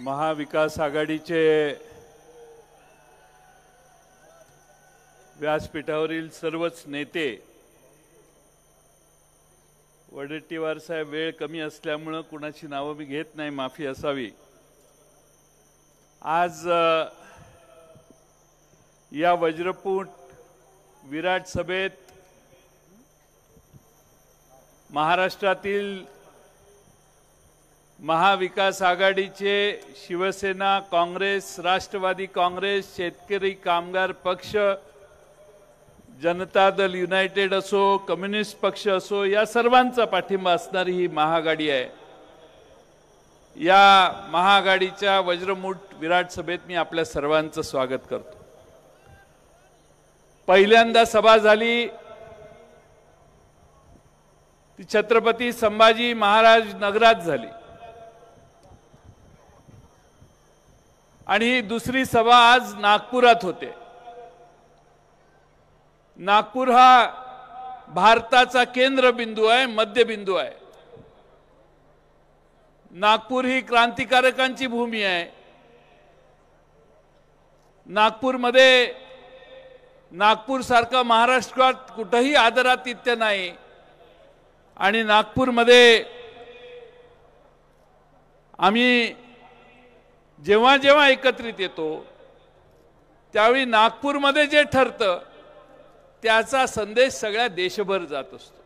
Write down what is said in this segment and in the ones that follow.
महाविकास आघाडीचे व्यासपीठावरील सर्वच नेते वडेट्टीवार साहेब वेळ कमी असल्यामुळं कुणाची नावं मी घेत नाही माफी असावी आज या वज्रपूट विराट सभेत महाराष्ट्रातील महाविकास आघाडीचे शिवसेना काँग्रेस राष्ट्रवादी काँग्रेस शेतकरी कामगार पक्ष जनता दल युनायटेड असो कम्युनिस्ट पक्ष असो या सर्वांचा पाठिंबा असणारी ही महागाडी आहे या महाआघाडीच्या वज्रमुठ विराट सभेत मी आपल्या सर्वांचं स्वागत करतो पहिल्यांदा सभा झाली ती छत्रपती संभाजी महाराज नगरात झाली आणि ही दुसरी सभा आज नागपुरात होते नागपूर हा भारताचा केंद्रबिंदू आहे मध्यबिंदू आहे नागपूर ही क्रांतिकारकांची भूमी आहे नागपूरमध्ये नागपूरसारखा महाराष्ट्रात कुठंही आदरातिथ्य नाही आणि नागपूरमध्ये आम्ही जेव्हा जेव्हा एकत्रित येतो त्यावेळी नागपूरमध्ये जे ठरतं त्याचा संदेश सगळ्या देशभर जात असतो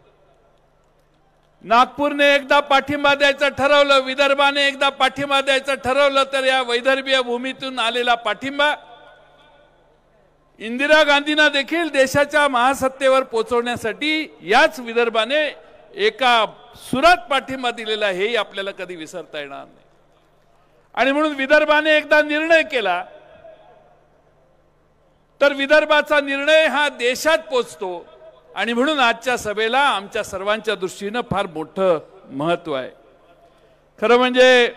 नागपूरने एकदा पाठिंबा द्यायचं ठरवलं विदर्भाने एकदा पाठिंबा द्यायचं ठरवलं तर या वैदर्भीय भूमीतून आलेला पाठिंबा इंदिरा गांधींना देखील देशाच्या महासत्तेवर पोचवण्यासाठी याच विदर्भाने एका सुरात पाठिंबा दिलेला हेही आपल्याला कधी विसरता येणार नाही आणि म्हणून विदर्भाने एकदा निर्णय केला तर विदर्भाचा निर्णय हा देशात पोचतो आणि म्हणून आजच्या सभेला आमच्या सर्वांच्या दृष्टीनं फार मोठं महत्व आहे खरं म्हणजे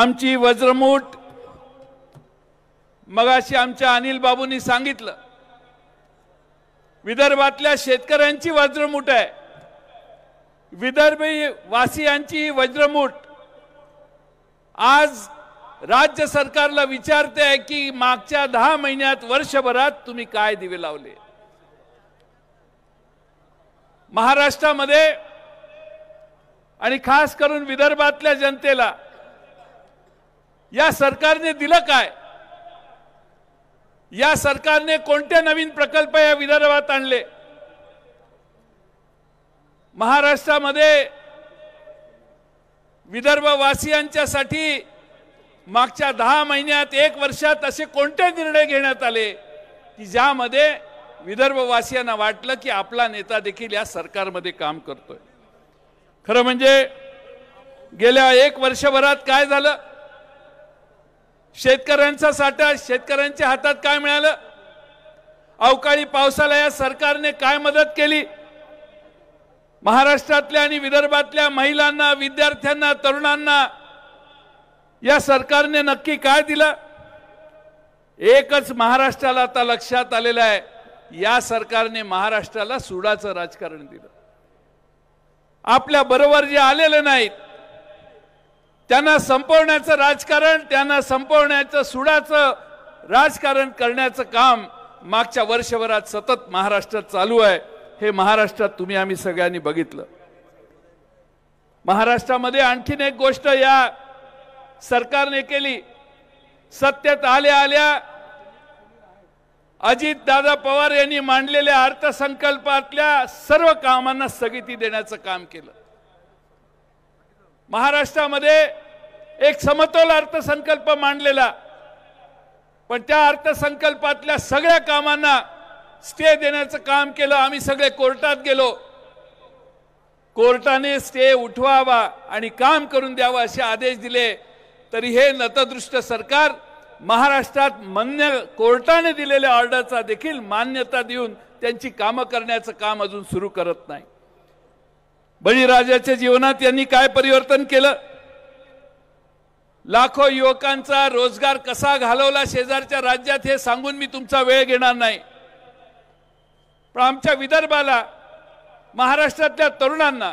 आमची वज्रमूठ मगाशी आमच्या अनिल बाबूंनी सांगितलं विदर्भातल्या शेतकऱ्यांची वज्रमूठ आहे विदर्भी वासियांची वज्रमूठ आज राज्य सरकारला विचारते आहे की मागच्या दहा महिन्यात वर्षभरात तुम्ही काय दिवे लावले महाराष्ट्रामध्ये आणि खास करून विदर्भातल्या जनतेला या सरकारने दिलं काय या सरकारने कोणते नवीन प्रकल्प या विदर्भात आणले महाराष्ट्रामध्ये विदर्भवासियांच्यासाठी मागच्या दहा महिन्यात एक वर्षात असे कोणते निर्णय घेण्यात आले की ज्यामध्ये विदर्भवासियांना वाटलं की आपला नेता देखील या सरकारमध्ये काम करतोय खरं म्हणजे गेल्या एक वर्षभरात काय झालं शेतकऱ्यांचा साठा शेतकऱ्यांच्या हातात काय मिळालं अवकाळी पावसाला या सरकारने काय मदत केली महाराष्ट्रातल्या आणि विदर्भातल्या महिलांना विद्यार्थ्यांना तरुणांना या सरकारने नक्की काय दिलं एकच महाराष्ट्राला आता लक्षात आलेलं आहे या सरकारने महाराष्ट्राला सुडाचं राजकारण दिलं आपल्या बरोबर जे आलेले नाहीत त्यांना संपवण्याचं राजकारण त्यांना संपवण्याचं सुडाचं राजकारण करण्याचं काम मागच्या वर्षभरात सतत महाराष्ट्रात चालू आहे हे महाराष्ट्रात तुम्ही आम्ही सगळ्यांनी बघितलं महाराष्ट्रामध्ये आणखीन एक गोष्ट या सरकारने केली सत्तेत आल्या आल्या अजित दादा पवार यांनी मांडलेल्या अर्थसंकल्पातल्या सर्व कामांना स्थगिती देण्याचं काम केलं महाराष्ट्रामध्ये एक समतोल अर्थसंकल्प मांडलेला पण त्या अर्थसंकल्पातल्या सगळ्या कामांना स्टे देण्याचं काम केलं आम्ही सगळे कोर्टात गेलो कोर्टाने स्टे उठवावा आणि काम करून द्यावा असे आदेश दिले तरी हे नतदृष्ट सरकार महाराष्ट्रात मान्य कोर्टाने दिलेल्या ऑर्डरचा देखील मान्यता देऊन त्यांची कामं करण्याचं काम अजून सुरू करत नाही बळीराजाच्या जीवनात यांनी काय परिवर्तन केलं लाखो युवकांचा रोजगार कसा घालवला शेजारच्या राज्यात हे सांगून मी तुमचा वेळ घेणार नाही पण आमच्या विदर्भाला महाराष्ट्रातल्या तरुणांना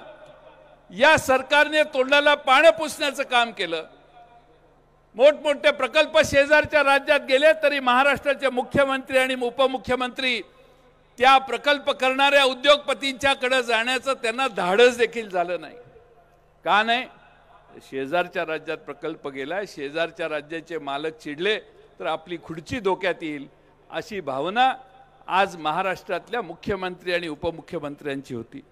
या सरकारने तोंडाला पाणं पुसण्याचं काम केलं मोठमोठे प्रकल्प शेजारच्या राज्यात गेले तरी महाराष्ट्राचे मुख्यमंत्री आणि उपमुख्यमंत्री त्या प्रकल्प करणाऱ्या उद्योगपतींच्याकडे जाण्याचं त्यांना धाडस देखील झालं नाही का नाही शेजारच्या राज्यात प्रकल्प गेला शेजारच्या राज्याचे मालक चिडले तर आपली खुर्ची धोक्यात येईल अशी भावना आज महाराष्ट्रातल्या मुख्यमंत्री आणि उपमुख्यमंत्र्यांची होती